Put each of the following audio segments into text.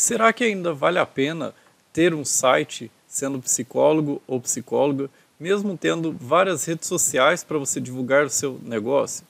Será que ainda vale a pena ter um site sendo psicólogo ou psicóloga, mesmo tendo várias redes sociais para você divulgar o seu negócio?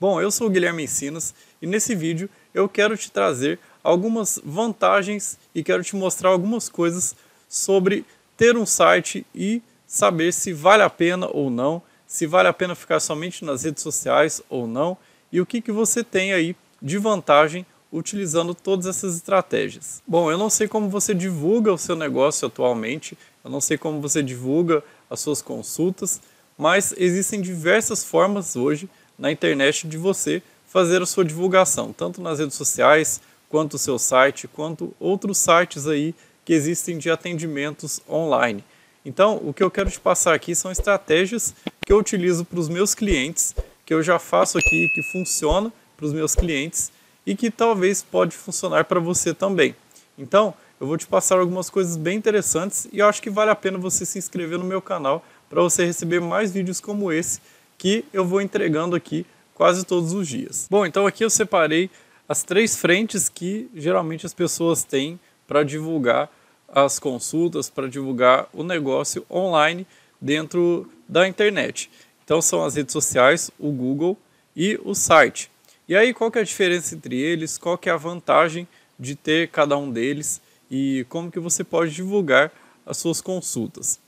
Bom, eu sou o Guilherme Ensinas e nesse vídeo eu quero te trazer algumas vantagens e quero te mostrar algumas coisas sobre ter um site e saber se vale a pena ou não, se vale a pena ficar somente nas redes sociais ou não e o que, que você tem aí de vantagem utilizando todas essas estratégias. Bom, eu não sei como você divulga o seu negócio atualmente, eu não sei como você divulga as suas consultas, mas existem diversas formas hoje na internet de você fazer a sua divulgação, tanto nas redes sociais, quanto o seu site, quanto outros sites aí que existem de atendimentos online. Então, o que eu quero te passar aqui são estratégias que eu utilizo para os meus clientes, que eu já faço aqui, que funciona para os meus clientes e que talvez pode funcionar para você também. Então, eu vou te passar algumas coisas bem interessantes e eu acho que vale a pena você se inscrever no meu canal para você receber mais vídeos como esse que eu vou entregando aqui quase todos os dias. Bom, então aqui eu separei as três frentes que geralmente as pessoas têm para divulgar as consultas, para divulgar o negócio online dentro da internet. Então são as redes sociais, o Google e o site. E aí, qual que é a diferença entre eles? Qual que é a vantagem de ter cada um deles? E como que você pode divulgar as suas consultas?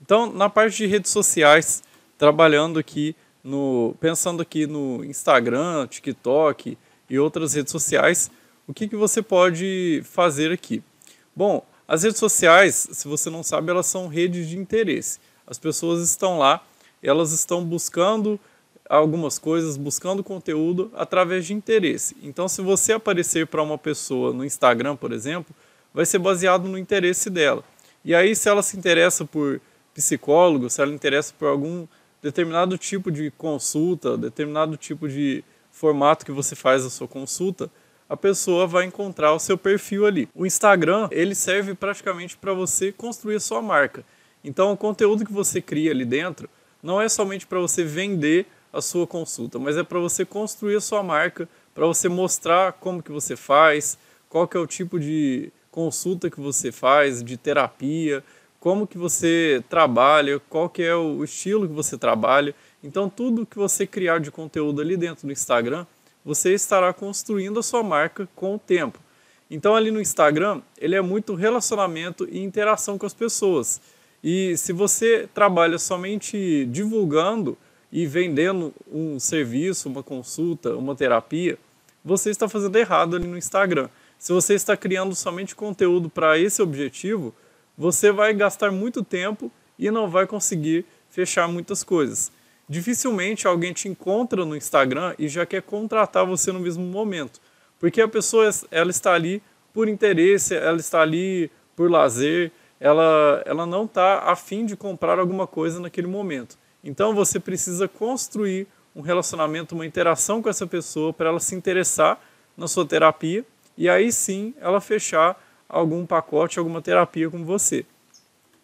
Então, na parte de redes sociais, trabalhando aqui no pensando aqui no Instagram, TikTok e outras redes sociais, o que, que você pode fazer aqui? Bom, as redes sociais, se você não sabe, elas são redes de interesse. As pessoas estão lá, elas estão buscando algumas coisas buscando conteúdo através de interesse. Então, se você aparecer para uma pessoa no Instagram, por exemplo, vai ser baseado no interesse dela. E aí, se ela se interessa por psicólogo, se ela interessa por algum determinado tipo de consulta, determinado tipo de formato que você faz a sua consulta, a pessoa vai encontrar o seu perfil ali. O Instagram, ele serve praticamente para você construir a sua marca. Então, o conteúdo que você cria ali dentro não é somente para você vender a sua consulta, mas é para você construir a sua marca, para você mostrar como que você faz, qual que é o tipo de consulta que você faz, de terapia, como que você trabalha, qual que é o estilo que você trabalha. Então tudo que você criar de conteúdo ali dentro do Instagram, você estará construindo a sua marca com o tempo. Então ali no Instagram, ele é muito relacionamento e interação com as pessoas. E se você trabalha somente divulgando, e vendendo um serviço, uma consulta, uma terapia, você está fazendo errado ali no Instagram. Se você está criando somente conteúdo para esse objetivo, você vai gastar muito tempo e não vai conseguir fechar muitas coisas. Dificilmente alguém te encontra no Instagram e já quer contratar você no mesmo momento, porque a pessoa ela está ali por interesse, ela está ali por lazer, ela, ela não está afim de comprar alguma coisa naquele momento. Então você precisa construir um relacionamento, uma interação com essa pessoa para ela se interessar na sua terapia e aí sim ela fechar algum pacote, alguma terapia com você.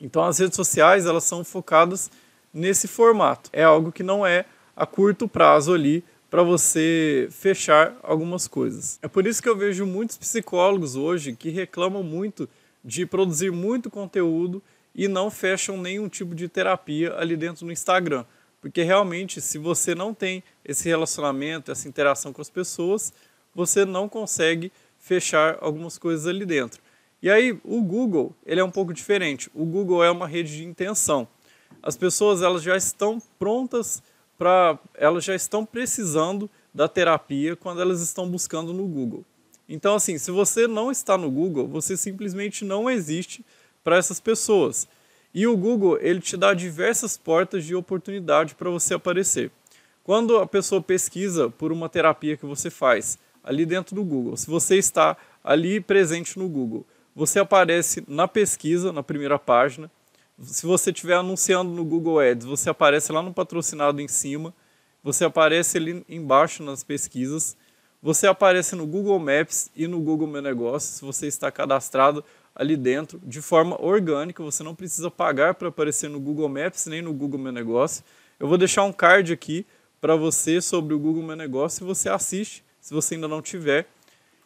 Então as redes sociais elas são focadas nesse formato. É algo que não é a curto prazo ali para você fechar algumas coisas. É por isso que eu vejo muitos psicólogos hoje que reclamam muito de produzir muito conteúdo e não fecham nenhum tipo de terapia ali dentro no Instagram. Porque realmente, se você não tem esse relacionamento, essa interação com as pessoas, você não consegue fechar algumas coisas ali dentro. E aí, o Google, ele é um pouco diferente. O Google é uma rede de intenção. As pessoas, elas já estão prontas para, elas já estão precisando da terapia quando elas estão buscando no Google. Então, assim, se você não está no Google, você simplesmente não existe para essas pessoas. E o Google ele te dá diversas portas de oportunidade para você aparecer. Quando a pessoa pesquisa por uma terapia que você faz ali dentro do Google, se você está ali presente no Google, você aparece na pesquisa, na primeira página. Se você estiver anunciando no Google Ads, você aparece lá no patrocinado em cima, você aparece ali embaixo nas pesquisas, você aparece no Google Maps e no Google Meu Negócio, se você está cadastrado ali dentro de forma orgânica, você não precisa pagar para aparecer no Google Maps nem no Google Meu Negócio. Eu vou deixar um card aqui para você sobre o Google Meu Negócio e você assiste, se você ainda não tiver.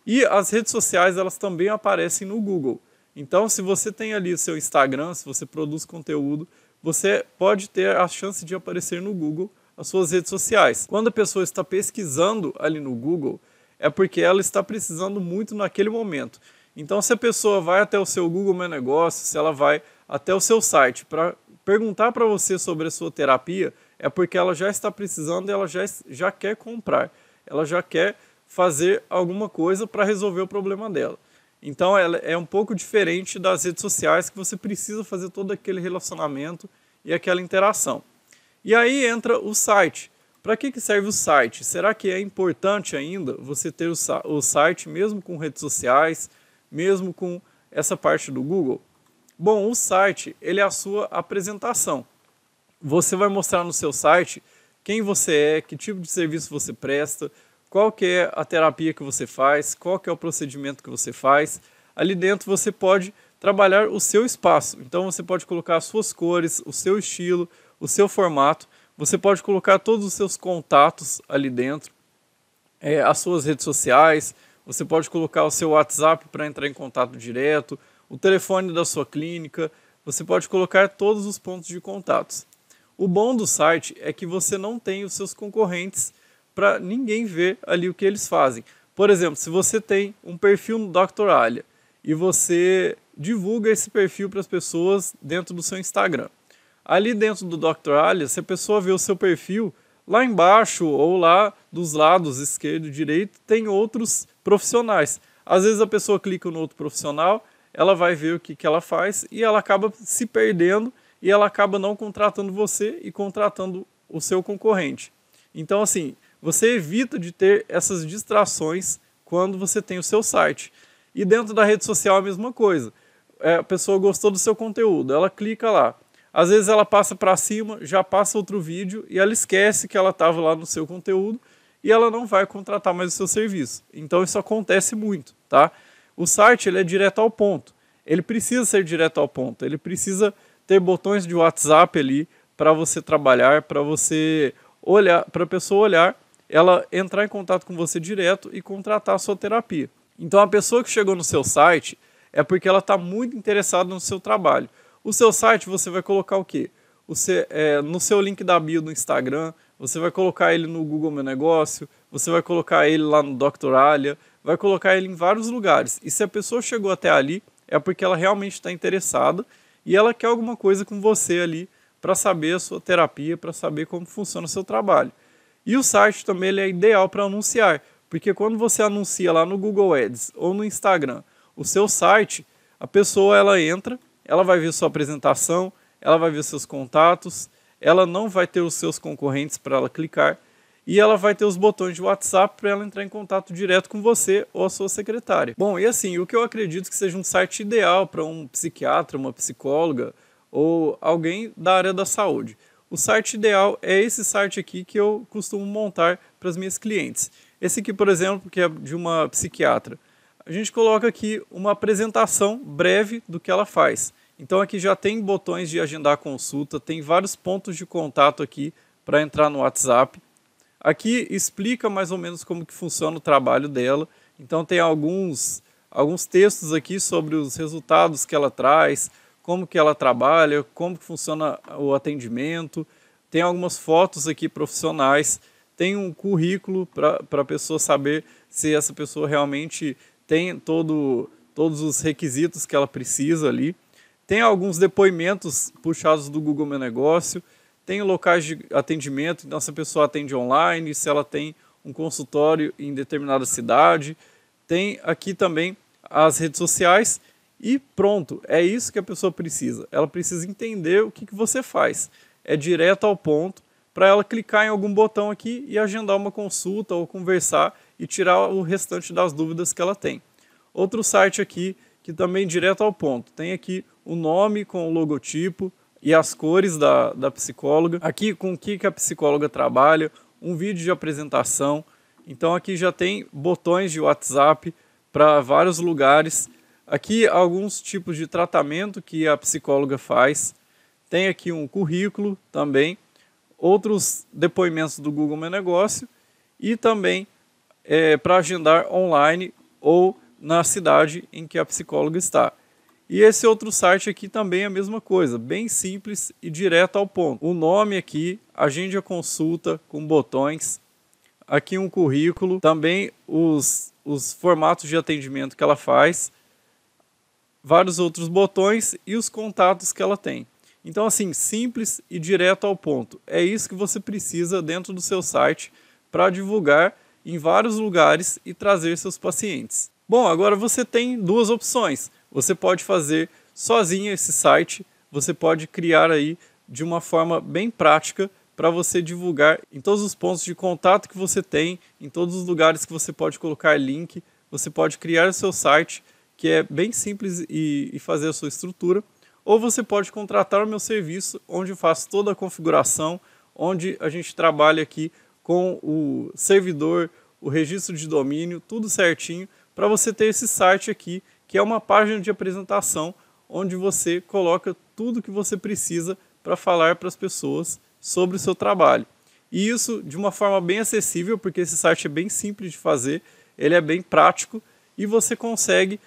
E as redes sociais, elas também aparecem no Google. Então, se você tem ali o seu Instagram, se você produz conteúdo, você pode ter a chance de aparecer no Google as suas redes sociais. Quando a pessoa está pesquisando ali no Google, é porque ela está precisando muito naquele momento. Então, se a pessoa vai até o seu Google Meu Negócio, se ela vai até o seu site para perguntar para você sobre a sua terapia, é porque ela já está precisando, ela já, já quer comprar, ela já quer fazer alguma coisa para resolver o problema dela. Então, ela é um pouco diferente das redes sociais que você precisa fazer todo aquele relacionamento e aquela interação. E aí entra o site. Para que, que serve o site? Será que é importante ainda você ter o, o site mesmo com redes sociais? mesmo com essa parte do Google? Bom, o site ele é a sua apresentação. Você vai mostrar no seu site quem você é, que tipo de serviço você presta, qual que é a terapia que você faz, qual que é o procedimento que você faz. Ali dentro você pode trabalhar o seu espaço. Então você pode colocar as suas cores, o seu estilo, o seu formato. Você pode colocar todos os seus contatos ali dentro, é, as suas redes sociais, você pode colocar o seu WhatsApp para entrar em contato direto, o telefone da sua clínica, você pode colocar todos os pontos de contatos. O bom do site é que você não tem os seus concorrentes para ninguém ver ali o que eles fazem. Por exemplo, se você tem um perfil no Dr. Alia e você divulga esse perfil para as pessoas dentro do seu Instagram. Ali dentro do Dr. Alia, se a pessoa vê o seu perfil, Lá embaixo ou lá dos lados esquerdo e direito tem outros profissionais. Às vezes a pessoa clica no outro profissional, ela vai ver o que, que ela faz e ela acaba se perdendo e ela acaba não contratando você e contratando o seu concorrente. Então, assim, você evita de ter essas distrações quando você tem o seu site. E dentro da rede social é a mesma coisa. É, a pessoa gostou do seu conteúdo, ela clica lá. Às vezes ela passa para cima, já passa outro vídeo e ela esquece que ela estava lá no seu conteúdo e ela não vai contratar mais o seu serviço. Então isso acontece muito, tá? O site ele é direto ao ponto. Ele precisa ser direto ao ponto. Ele precisa ter botões de WhatsApp ali para você trabalhar, para você olhar, para a pessoa olhar, ela entrar em contato com você direto e contratar a sua terapia. Então a pessoa que chegou no seu site é porque ela está muito interessada no seu trabalho. O seu site você vai colocar o quê? Você é, no seu link da bio do Instagram, você vai colocar ele no Google Meu Negócio, você vai colocar ele lá no Dr. Alia, vai colocar ele em vários lugares. E se a pessoa chegou até ali, é porque ela realmente está interessada e ela quer alguma coisa com você ali para saber a sua terapia, para saber como funciona o seu trabalho. E o site também ele é ideal para anunciar, porque quando você anuncia lá no Google Ads ou no Instagram o seu site, a pessoa ela entra, ela vai ver sua apresentação, ela vai ver seus contatos, ela não vai ter os seus concorrentes para ela clicar e ela vai ter os botões de WhatsApp para ela entrar em contato direto com você ou a sua secretária. Bom, e assim, o que eu acredito que seja um site ideal para um psiquiatra, uma psicóloga ou alguém da área da saúde. O site ideal é esse site aqui que eu costumo montar para as minhas clientes. Esse aqui, por exemplo, que é de uma psiquiatra a gente coloca aqui uma apresentação breve do que ela faz. Então aqui já tem botões de agendar consulta, tem vários pontos de contato aqui para entrar no WhatsApp. Aqui explica mais ou menos como que funciona o trabalho dela. Então tem alguns alguns textos aqui sobre os resultados que ela traz, como que ela trabalha, como que funciona o atendimento, tem algumas fotos aqui profissionais, tem um currículo para a pessoa saber se essa pessoa realmente tem todo, todos os requisitos que ela precisa ali. Tem alguns depoimentos puxados do Google Meu Negócio, tem locais de atendimento, então se a pessoa atende online, se ela tem um consultório em determinada cidade, tem aqui também as redes sociais e pronto, é isso que a pessoa precisa. Ela precisa entender o que, que você faz. É direto ao ponto, para ela clicar em algum botão aqui e agendar uma consulta ou conversar e tirar o restante das dúvidas que ela tem. Outro site aqui que também é direto ao ponto. Tem aqui o nome com o logotipo e as cores da, da psicóloga. Aqui com o que, que a psicóloga trabalha, um vídeo de apresentação. Então aqui já tem botões de WhatsApp para vários lugares. Aqui alguns tipos de tratamento que a psicóloga faz. Tem aqui um currículo também outros depoimentos do Google Meu Negócio e também é, para agendar online ou na cidade em que a psicóloga está. E esse outro site aqui também é a mesma coisa, bem simples e direto ao ponto. O nome aqui, agende a consulta com botões, aqui um currículo, também os, os formatos de atendimento que ela faz, vários outros botões e os contatos que ela tem. Então, assim, simples e direto ao ponto. É isso que você precisa dentro do seu site para divulgar em vários lugares e trazer seus pacientes. Bom, agora você tem duas opções. Você pode fazer sozinho esse site, você pode criar aí de uma forma bem prática para você divulgar em todos os pontos de contato que você tem, em todos os lugares que você pode colocar link, você pode criar o seu site, que é bem simples e, e fazer a sua estrutura ou você pode contratar o meu serviço, onde eu faço toda a configuração, onde a gente trabalha aqui com o servidor, o registro de domínio, tudo certinho, para você ter esse site aqui, que é uma página de apresentação, onde você coloca tudo que você precisa para falar para as pessoas sobre o seu trabalho. E isso de uma forma bem acessível, porque esse site é bem simples de fazer, ele é bem prático e você consegue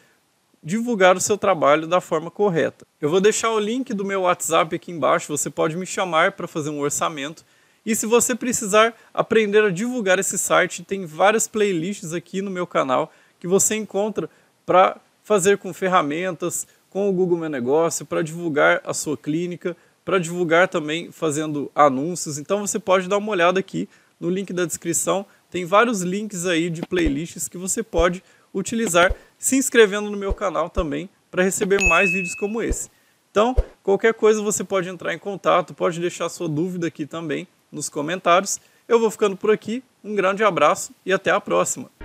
divulgar o seu trabalho da forma correta. Eu vou deixar o link do meu WhatsApp aqui embaixo, você pode me chamar para fazer um orçamento. E se você precisar aprender a divulgar esse site, tem várias playlists aqui no meu canal que você encontra para fazer com ferramentas, com o Google Meu Negócio, para divulgar a sua clínica, para divulgar também fazendo anúncios. Então você pode dar uma olhada aqui no link da descrição, tem vários links aí de playlists que você pode utilizar se inscrevendo no meu canal também para receber mais vídeos como esse. Então, qualquer coisa você pode entrar em contato, pode deixar sua dúvida aqui também nos comentários. Eu vou ficando por aqui, um grande abraço e até a próxima!